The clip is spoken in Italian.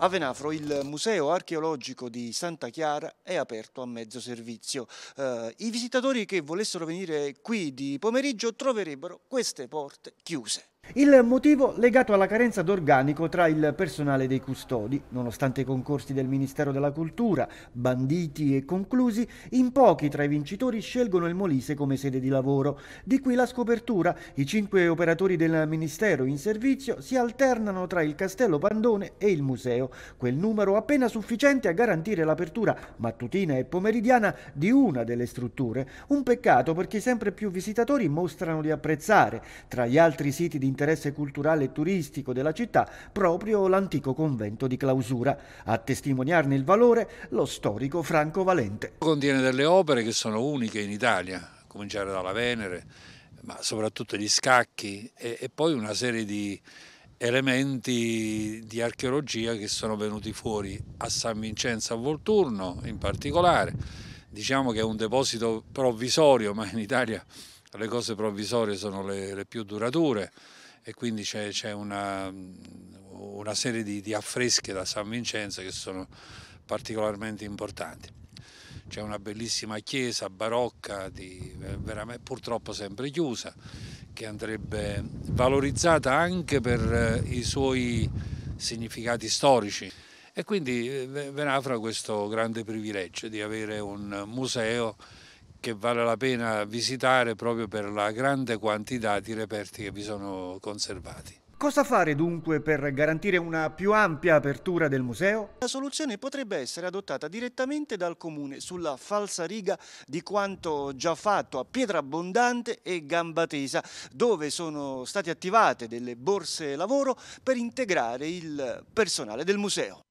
A Venafro il museo archeologico di Santa Chiara è aperto a mezzo servizio. Eh, I visitatori che volessero venire qui di pomeriggio troverebbero queste porte chiuse. Il motivo legato alla carenza d'organico tra il personale dei custodi, nonostante i concorsi del Ministero della Cultura, banditi e conclusi, in pochi tra i vincitori scelgono il Molise come sede di lavoro. Di qui la scopertura, i cinque operatori del Ministero in servizio si alternano tra il Castello Pandone e il Museo, quel numero appena sufficiente a garantire l'apertura mattutina e pomeridiana di una delle strutture. Un peccato perché sempre più visitatori mostrano di apprezzare, tra gli altri siti di interesse culturale e turistico della città proprio l'antico convento di clausura. A testimoniarne il valore lo storico Franco Valente. Contiene delle opere che sono uniche in Italia, a cominciare dalla Venere, ma soprattutto gli scacchi e, e poi una serie di elementi di archeologia che sono venuti fuori a San Vincenzo a Volturno in particolare. Diciamo che è un deposito provvisorio, ma in Italia le cose provvisorie sono le, le più durature e quindi c'è, una, una, serie di, di affreschi da San Vincenzo che sono particolarmente importanti. C'è una bellissima chiesa barocca, di, eh, purtroppo sempre chiusa, che andrebbe valorizzata anche per eh, i suoi significati storici. E quindi eh, Venafra ha questo grande privilegio di avere un museo che vale la pena visitare proprio per la grande quantità di reperti che vi sono conservati. Cosa fare dunque per garantire una più ampia apertura del museo? La soluzione potrebbe essere adottata direttamente dal comune sulla falsa riga di quanto già fatto a Pietra Abbondante e Gambatesa, dove sono state attivate delle borse lavoro per integrare il personale del museo.